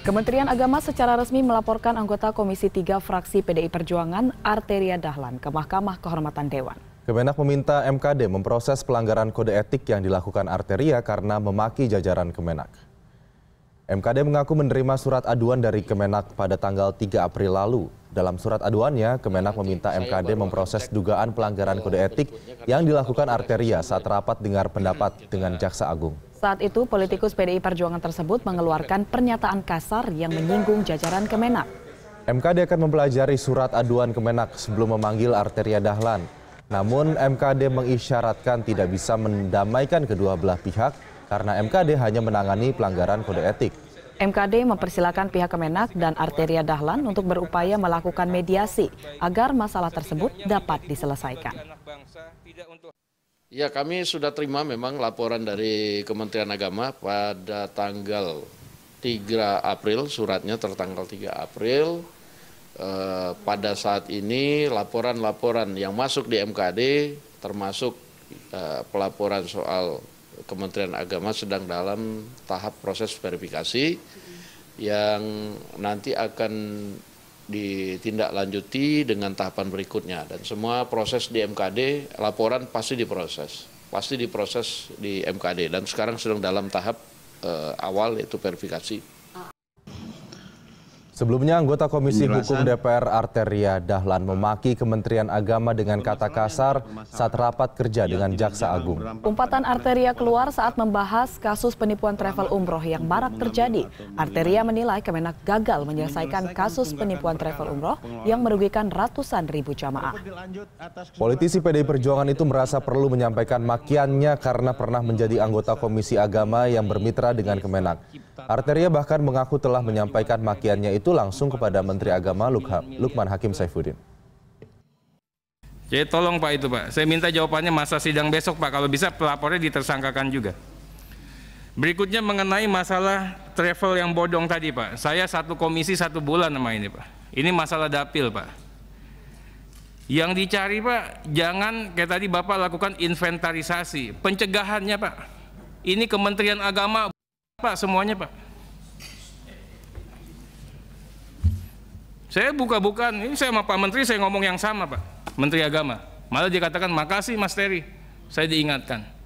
Kementerian Agama secara resmi melaporkan anggota Komisi 3 fraksi PDI Perjuangan Arteria Dahlan ke Mahkamah Kehormatan Dewan. Kemenak meminta MKD memproses pelanggaran kode etik yang dilakukan Arteria karena memaki jajaran Kemenak. MKD mengaku menerima surat aduan dari Kemenak pada tanggal 3 April lalu. Dalam surat aduannya, Kemenak meminta MKD memproses dugaan pelanggaran kode etik yang dilakukan Arteria saat rapat dengar pendapat dengan Jaksa Agung. Saat itu, politikus PDI Perjuangan tersebut mengeluarkan pernyataan kasar yang menyinggung jajaran Kemenak. MKD akan mempelajari surat aduan Kemenak sebelum memanggil Arteria Dahlan. Namun, MKD mengisyaratkan tidak bisa mendamaikan kedua belah pihak karena MKD hanya menangani pelanggaran kode etik. MKD mempersilahkan pihak Kemenak dan Arteria Dahlan untuk berupaya melakukan mediasi agar masalah tersebut dapat diselesaikan. Ya kami sudah terima memang laporan dari Kementerian Agama pada tanggal 3 April, suratnya tertanggal 3 April. Eh, pada saat ini laporan-laporan yang masuk di MKD termasuk eh, pelaporan soal Kementerian Agama sedang dalam tahap proses verifikasi yang nanti akan ditindaklanjuti dengan tahapan berikutnya dan semua proses di MKD laporan pasti diproses pasti diproses di MKD dan sekarang sedang dalam tahap eh, awal yaitu verifikasi Sebelumnya, anggota Komisi Hukum DPR Arteria Dahlan memaki Kementerian Agama dengan kata kasar saat rapat kerja iya, dengan Jaksa Agung. Umpatan Arteria keluar saat membahas kasus penipuan travel umroh yang marak terjadi. Arteria menilai Kemenak gagal menyelesaikan kasus penipuan travel umroh yang merugikan ratusan ribu jamaah. Politisi PDI Perjuangan itu merasa perlu menyampaikan makiannya karena pernah menjadi anggota Komisi Agama yang bermitra dengan Kemenak. Arteria bahkan mengaku telah menyampaikan makiannya itu itu langsung kepada Menteri Agama Lukman Hakim Saifuddin. Jadi tolong Pak itu Pak, saya minta jawabannya masa sidang besok Pak, kalau bisa pelapornya ditersangkakan juga. Berikutnya mengenai masalah travel yang bodong tadi Pak, saya satu komisi satu bulan sama ini Pak, ini masalah dapil Pak. Yang dicari Pak, jangan kayak tadi Bapak lakukan inventarisasi, pencegahannya Pak. Ini Kementerian Agama Pak semuanya Pak. Saya buka-bukaan, ini saya sama Pak Menteri saya ngomong yang sama Pak, Menteri Agama. Malah dia katakan, makasih Mas Terry, saya diingatkan.